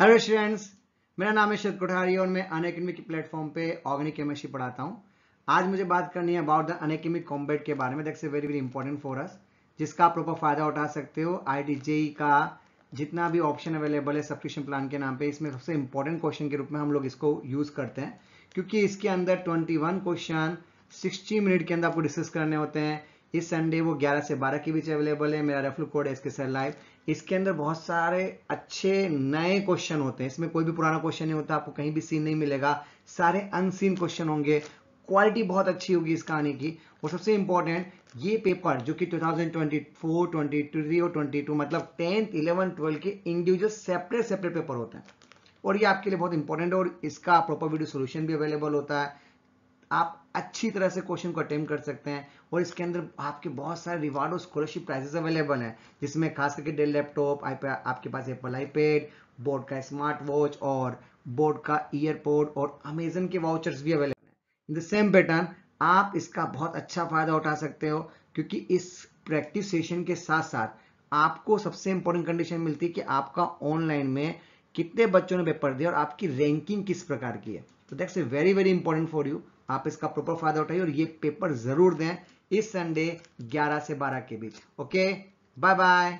hello students मेरा नाम है शरद कोठारी और मैं अनएकेडमिक प्लेटफॉर्म पे ऑर्गेनिक केमिस्ट्री पढ़ाता हूँ आज मुझे बात करनी है अबाउट द अनएकेमिक कॉम्बेट के बारे में that's a very very important for us जिसका आप प्रॉपर फायदा उठा सकते हो आई का जितना भी ऑप्शन अवेलेबल है सब्सक्रिप्शन प्लान के नाम पे इसमें सबसे इंपॉर्टेंट क्वेश्चन के रूप में हम लोग इसको यूज करते हैं क्योंकि इसके अंदर ट्वेंटी क्वेश्चन सिक्सटी मिनट के अंदर आपको डिस्कस करने होते हैं इस संडे वो 11 से 12 के बीच अवेलेबल है मेरा रेफरल कोड है इसके सर लाइव इसके अंदर बहुत सारे अच्छे नए क्वेश्चन होते हैं इसमें कोई भी पुराना क्वेश्चन नहीं होता आपको कहीं भी सीन नहीं मिलेगा सारे अनसीन क्वेश्चन होंगे क्वालिटी बहुत अच्छी होगी इस कहानी की और सबसे इंपॉर्टेंट ये पेपर जो कि 2024, 23 और 22 मतलब टेंथ इलेवन ट्वेल्व के इंडिविजुअल सेपरेट सेपरेट पेपर होते हैं और ये आपके लिए बहुत इंपॉर्टेंट है और इसका प्रॉपर वीडियो सोल्यूशन भी अवेलेबल होता है आप अच्छी तरह से क्वेश्चन को अटेम्प्ट कर सकते हैं और इसके अंदर आपके बहुत सारे रिवार्ड और स्कॉलरशिप प्राइजेस अवेलेबल हैं जिसमें खास करके डेल लैपटॉप आपके पास एप्पल आईपेड बोर्ड का स्मार्ट वॉच और बोर्ड का ईयरपोड और अमेजन के वाउचर्स भी अवेलेबल हैं इन द सेम पैटर्न आप इसका बहुत अच्छा फायदा उठा सकते हो क्योंकि इस प्रैक्टिस सेशन के साथ साथ आपको सबसे इंपॉर्टेंट कंडीशन मिलती है कि आपका ऑनलाइन में कितने बच्चों ने पेपर दिया और आपकी रैंकिंग किस प्रकार की है तो that's a very very important for you आप इसका प्रॉपर फायदा उठाइए और ये पेपर जरूर दें इस संडे 11 से 12 के बीच ओके बाय बाय